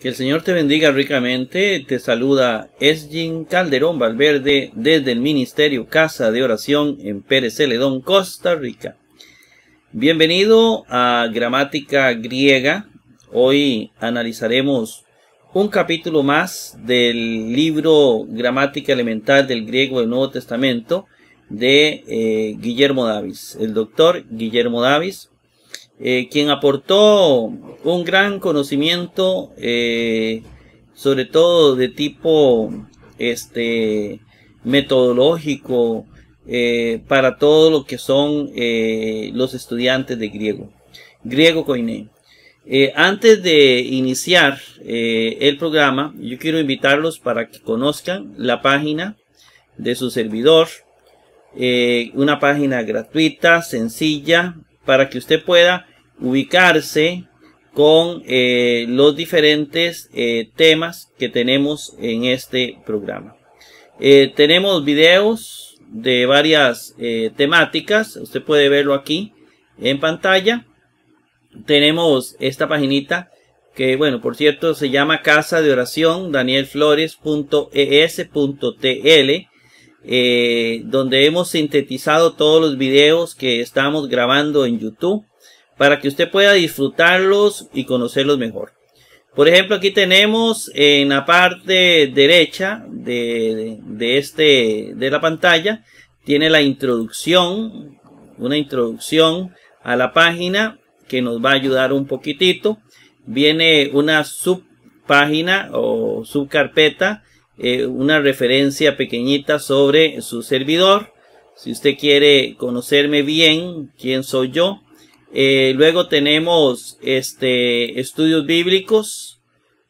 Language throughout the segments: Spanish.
Que el Señor te bendiga ricamente. Te saluda Esjin Calderón Valverde desde el Ministerio Casa de Oración en Pérez Celedón, Costa Rica. Bienvenido a Gramática Griega. Hoy analizaremos un capítulo más del libro Gramática Elemental del Griego del Nuevo Testamento de eh, Guillermo Davis, el doctor Guillermo Davis, eh, quien aportó un gran conocimiento, eh, sobre todo de tipo este, metodológico, eh, para todo lo que son eh, los estudiantes de griego, griego coine. antes de iniciar el programa, yo quiero invitarlos para que conozcan la página de su servidor, una página gratuita, sencilla, para que usted pueda ubicarse con eh, los diferentes eh, temas que tenemos en este programa. Eh, tenemos videos de varias temáticas, usted puede verlo aquí en pantalla. Tenemos esta paginita que, bueno, por cierto, se llama Casa de Oración danielflores.es.tl. Eh, donde hemos sintetizado todos los videos que estamos grabando en YouTube para que usted pueda disfrutarlos y conocerlos mejor. Por ejemplo, aquí tenemos en la parte derecha de, este, de la pantalla, tiene la introducción, una introducción a la página que nos va a ayudar un poquitito. Viene una subpágina o subcarpeta, eh, una referencia pequeñita sobre su servidor. Si usted quiere conocerme bien, quién soy yo, eh, luego tenemos este, estudios bíblicos.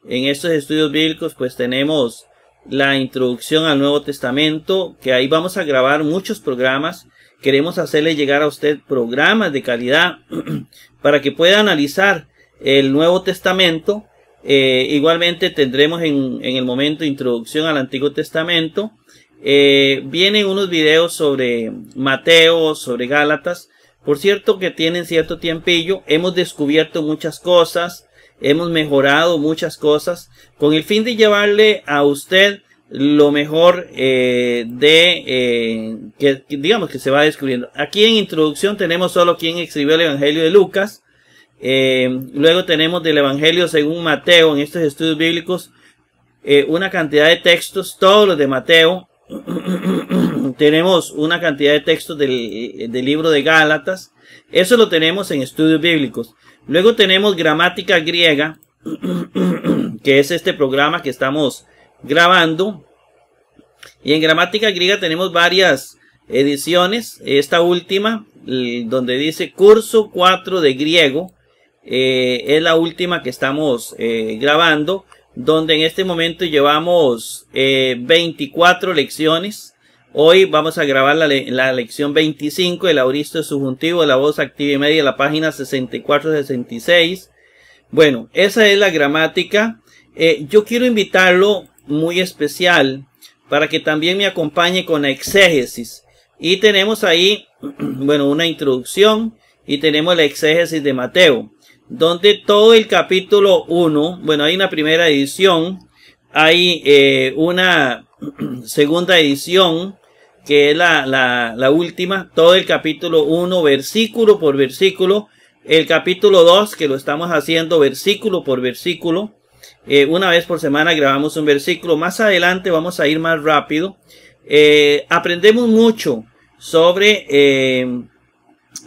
En estos estudios bíblicos pues tenemos la introducción al Nuevo Testamento, que ahí vamos a grabar muchos programas. Queremos hacerle llegar a usted programas de calidad para que pueda analizar el Nuevo Testamento. Eh, igualmente tendremos en, el momento introducción al Antiguo Testamento. Eh, vienen unos videos sobre Mateo, sobre Gálatas. Por cierto que tienen cierto tiempillo, hemos descubierto muchas cosas, hemos mejorado muchas cosas, con el fin de llevarle a usted lo mejor eh, de eh, que digamos que se va descubriendo. Aquí en introducción tenemos solo quien escribió el Evangelio de Lucas, eh, luego tenemos del Evangelio según Mateo en estos estudios bíblicos una cantidad de textos, todos los de Mateo, tenemos una cantidad de textos del, libro de Gálatas. Eso lo tenemos en estudios bíblicos. Luego tenemos gramática griega, que es este programa que estamos grabando. Y en gramática griega tenemos varias ediciones. Esta última, donde dice curso 4 de griego, eh, es la última que estamos eh, grabando donde en este momento llevamos 24 eh, lecciones. Hoy vamos a grabar la, lección 25, el auristo subjuntivo, la voz activa y media, la página 64-66. Bueno, esa es la gramática. Eh, yo quiero invitarlo muy especial para que también me acompañe con la exégesis. Y tenemos ahí, bueno, una introducción y tenemos la exégesis de Mateo donde todo el capítulo 1, bueno, hay una primera edición, hay eh, una segunda edición, que es la, última, todo el capítulo 1, versículo por versículo, el capítulo 2, que lo estamos haciendo versículo por versículo, eh, una vez por semana grabamos un versículo, más adelante vamos a ir más rápido, eh, aprendemos mucho sobre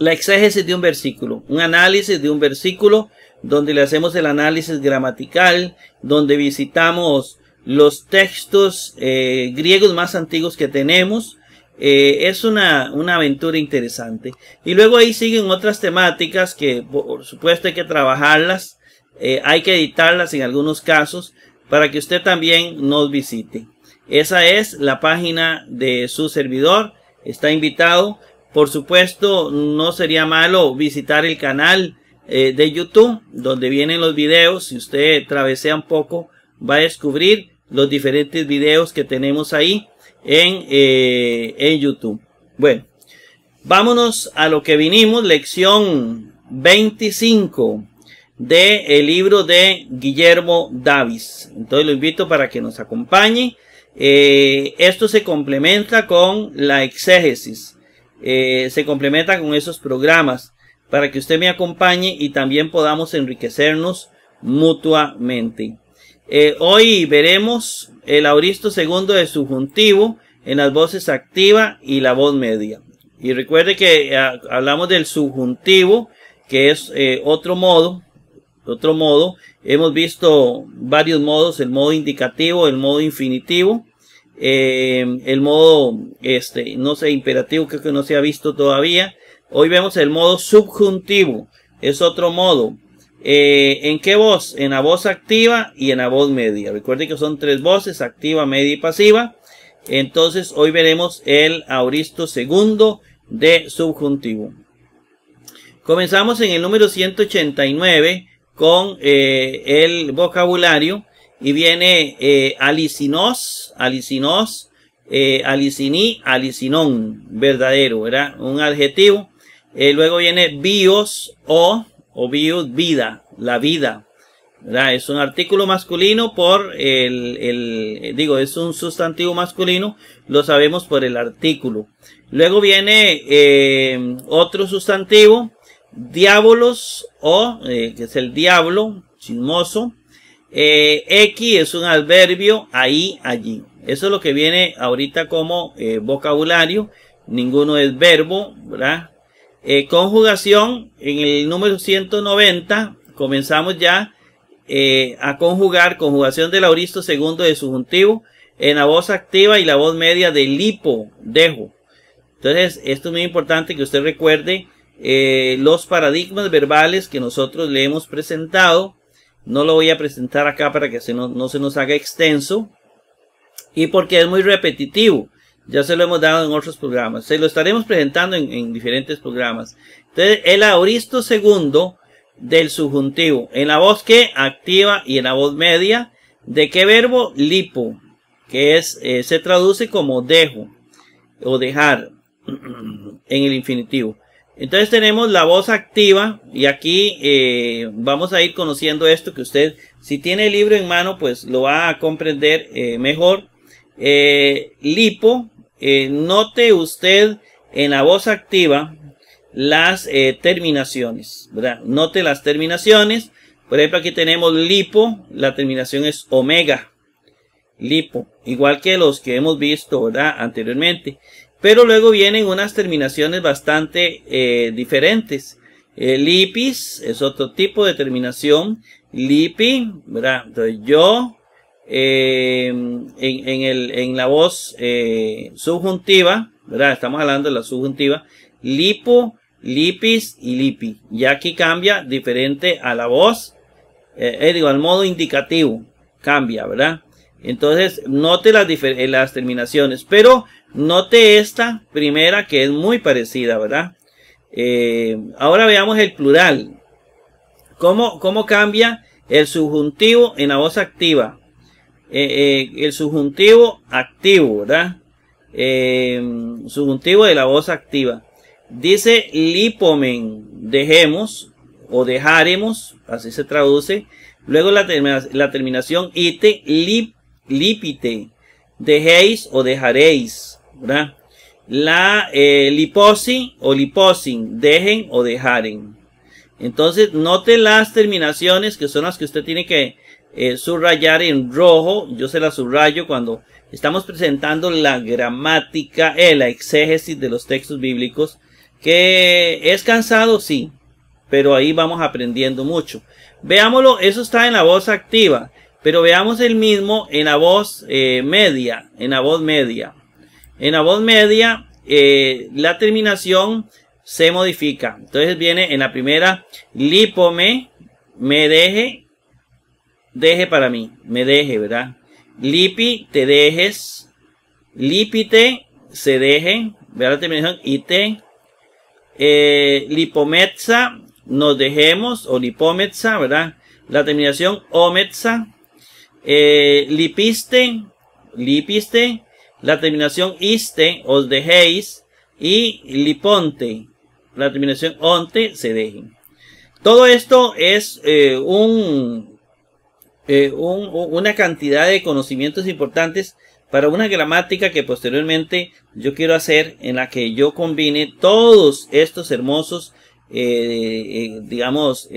la exégesis de un versículo, un análisis de un versículo donde le hacemos el análisis gramatical, donde visitamos los textos eh, griegos más antiguos que tenemos. Eh, es una, aventura interesante. Y luego ahí siguen otras temáticas que por supuesto hay que trabajarlas, eh, hay que editarlas en algunos casos para que usted también nos visite. Esa es la página de su servidor. Está invitado. Por supuesto, no sería malo visitar el canal eh, de YouTube, donde vienen los videos. Si usted travesea un poco, va a descubrir los diferentes videos que tenemos ahí en, eh, YouTube. Bueno, vámonos a lo que vinimos, lección 25 del libro de Guillermo Davis. Entonces lo invito para que nos acompañe. Eh, esto se complementa con la exégesis. Eh, se complementa con esos programas para que usted me acompañe y también podamos enriquecernos mutuamente. Eh, hoy veremos el auristo segundo de subjuntivo en las voces activa y la voz media. Y recuerde que eh, hablamos del subjuntivo, que es otro modo, otro modo. Hemos visto varios modos, el modo indicativo, el modo infinitivo. Eh, el modo, este, no sé, imperativo que no se ha visto todavía. Hoy vemos el modo subjuntivo, es otro modo. Eh, ¿En qué voz? En la voz activa y en la voz media. Recuerden que son tres voces, activa, media y pasiva. Entonces hoy veremos el auristo segundo de subjuntivo. Comenzamos en el número 189 con eh, el vocabulario y viene eh, Alicinos, Alicinos, eh, Alicini, Alicinón, verdadero, ¿verdad? Un adjetivo. Eh, luego viene bios o, o bios, vida, la vida. ¿verdad? Es un artículo masculino por el, el, digo, es un sustantivo masculino, lo sabemos por el artículo. Luego viene eh, otro sustantivo, Diabolos. o, eh, que es el diablo, chismoso. Eh, X es un adverbio ahí, allí. Eso es lo que viene ahorita como eh, vocabulario. Ninguno es verbo, ¿verdad? Eh, conjugación, en el número 190 comenzamos ya a conjugar conjugación del auristo segundo de subjuntivo en la voz activa y la voz media de lipo, dejo. Entonces, esto es muy importante que usted recuerde los paradigmas verbales que nosotros le hemos presentado no lo voy a presentar acá para que no, se nos haga extenso. Y porque es muy repetitivo. Ya se lo hemos dado en otros programas. Se lo estaremos presentando en, diferentes programas. Entonces, el auristo segundo del subjuntivo. En la voz que activa y en la voz media. ¿De qué verbo? Lipo. Que es, eh, se traduce como dejo o dejar en el infinitivo. Entonces tenemos la voz activa y aquí eh, vamos a ir conociendo esto que usted si tiene el libro en mano pues lo va a comprender eh, mejor. Eh, lipo, note usted en la voz activa las terminaciones, ¿verdad? Note las terminaciones. Por ejemplo aquí tenemos lipo, la terminación es omega, lipo, igual que los que hemos visto, ¿verdad? Anteriormente. Pero luego vienen unas terminaciones bastante eh, diferentes. Eh, lipis es otro tipo de terminación. Lipi, ¿verdad? Entonces yo, em, en, la voz eh, subjuntiva, ¿verdad? Estamos hablando de la subjuntiva. Lipo, lipis y lipi. Y aquí cambia diferente a la voz, digo, al modo indicativo. Cambia, ¿verdad? Entonces, note las, las terminaciones. Pero Note esta primera que es muy parecida, ¿verdad? Eh, ahora veamos el plural. ¿Cómo, cambia el subjuntivo en la voz activa? Eh, eh, el subjuntivo activo, ¿verdad? subjuntivo de la voz activa. Dice lipomen, dejemos o dejaremos, así se traduce. Luego la, terminación ite, lipite, dejéis o dejaréis. La liposin eh, liposi o liposin, dejen o dejaren. Entonces, note las terminaciones que son las que usted tiene que eh, subrayar en rojo. Yo se las subrayo cuando estamos presentando la gramática, eh, la exégesis de los textos bíblicos. Que es cansado, sí, pero ahí vamos aprendiendo mucho. Veámoslo, eso está en la voz activa, pero veamos el mismo en la voz media, en la voz media. En la voz media, eh, la terminación se modifica. Entonces viene en la primera, lipome, me deje, deje para mí, me deje, ¿verdad? Lipi, te dejes, lipite, se deje, ¿verdad? La terminación ite, eh, lipometza, nos dejemos, o lipometza, ¿verdad? La terminación ometza, eh, lipiste, lipiste, la terminación iste os dejéis y liponte, la terminación onte se dejen. Todo esto es eh, eh, un, una cantidad de conocimientos importantes para una gramática que posteriormente yo quiero hacer en la que yo combine todos estos hermosos, eh, digamos,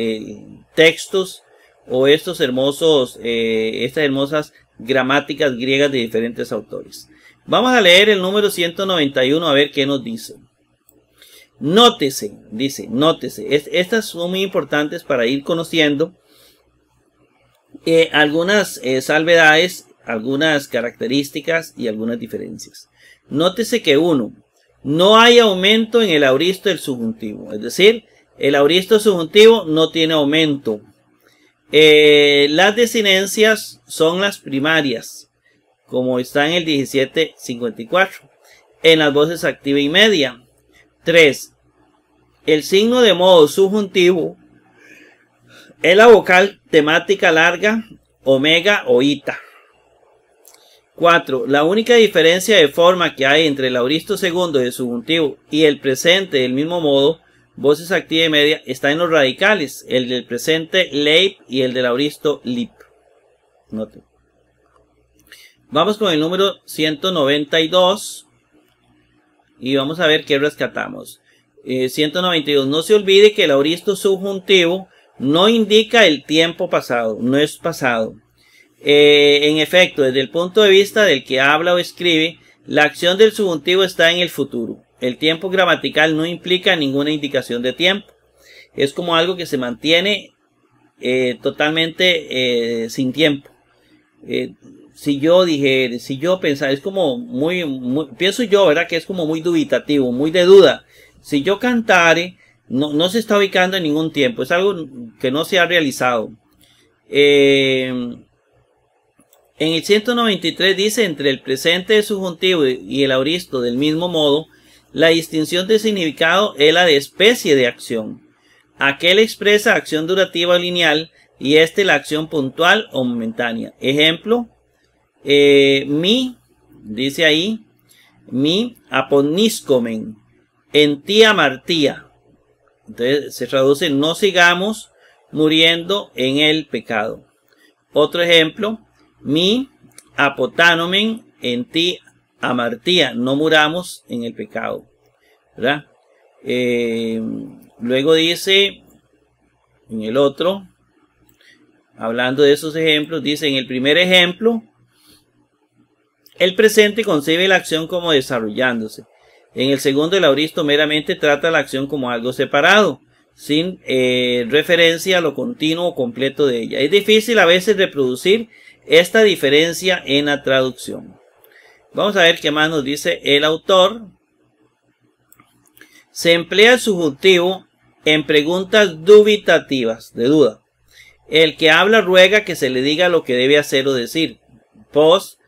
textos o estos hermosos, estas hermosas gramáticas griegas de diferentes autores. Vamos a leer el número 191 a ver qué nos dice. Nótese, dice, nótese. estas son muy importantes para ir conociendo eh, algunas eh, salvedades, algunas características y algunas diferencias. Nótese que uno, no hay aumento en el auristo del subjuntivo. Es decir, el auristo subjuntivo no tiene aumento. Eh, las desinencias son las primarias como está en el 1754. En las voces activa y media. 3. El signo de modo subjuntivo es la vocal temática larga, omega o ita. 4. La única diferencia de forma que hay entre el auristo segundo de subjuntivo y el presente del mismo modo, voces activa y media, está en los radicales, el del presente leip y el del auristo lip. Note. Vamos con el número 192 y vamos a ver qué rescatamos. 192. Eh, no se olvide que el auristo subjuntivo no indica el tiempo pasado, no es pasado. Eh, en efecto, desde el punto de vista del que habla o escribe, la acción del subjuntivo está en el futuro. El tiempo gramatical no implica ninguna indicación de tiempo. Es como algo que se mantiene eh, totalmente sin tiempo si yo dije, si yo pensaba, es como muy, pienso yo, ¿verdad? Que es como muy dubitativo, muy de duda. Si yo cantare, no, se está ubicando en ningún tiempo, es algo que no se ha realizado. Eh, en el 193 dice, entre el presente subjuntivo y el auristo del mismo modo, la distinción de significado es la de especie de acción. Aquel expresa acción durativa o lineal y este la acción puntual o momentánea. Ejemplo, eh, mi, dice ahí, mi aponiscomen, en ti amartía. Entonces se traduce, no sigamos muriendo en el pecado. Otro ejemplo, mi apotanomen, en ti amartía, no muramos en el pecado. ¿Verdad? Eh, luego dice, en el otro, hablando de esos ejemplos, dice en el primer ejemplo, el presente concibe la acción como desarrollándose. En el segundo, el auristo meramente trata la acción como algo separado, sin eh, referencia a lo continuo o completo de ella. Es difícil a veces reproducir esta diferencia en la traducción. Vamos a ver qué más nos dice el autor. Se emplea el subjuntivo en preguntas dubitativas, de duda. El que habla ruega que se le diga lo que debe hacer o decir. Pos,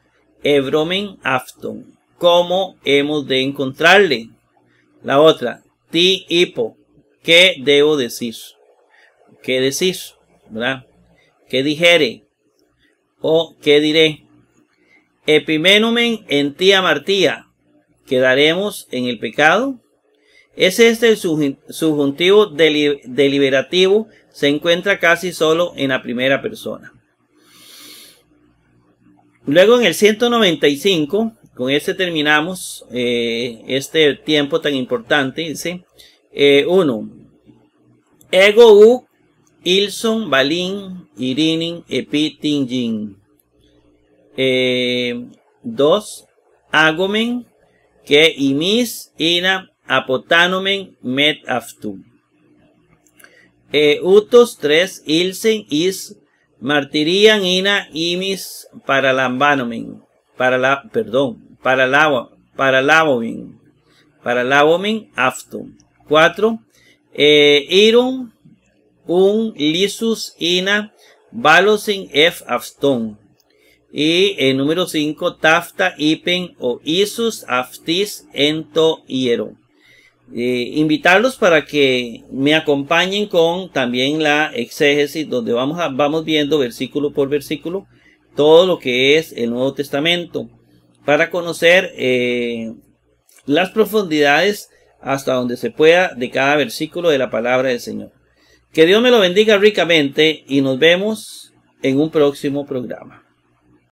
Ebromen Afton. ¿Cómo hemos de encontrarle? La otra, Ti Hipo. ¿Qué debo decir? ¿Qué decir? ¿Qué dijere? ¿O qué diré? Epimenumen en tía Martía. ¿Quedaremos en el pecado? ¿Es este el subjuntivo deliberativo? Se encuentra casi solo en la primera persona. Luego en el 195, con este terminamos eh, este tiempo tan importante, dice, eh, uno, Ego U, Ilson, Balin, Irinin, epitingin. 2. Eh, dos, Agomen, que Imis, Ina, Apotanomen, Met, Aftu. Utos, tres, Ilsen, Is, martirían ina imis para lambanomen, para la, perdón, para la, para para la aftum. 4. Eh, irum un lisus ina valosin f afton. Y el eh, número cinco tafta ipen o isus aftis ento iero. Eh, invitarlos para que me acompañen con también la exégesis, donde vamos, a, vamos viendo versículo por versículo todo lo que es el Nuevo Testamento, para conocer eh, las profundidades hasta donde se pueda de cada versículo de la palabra del Señor. Que Dios me lo bendiga ricamente y nos vemos en un próximo programa.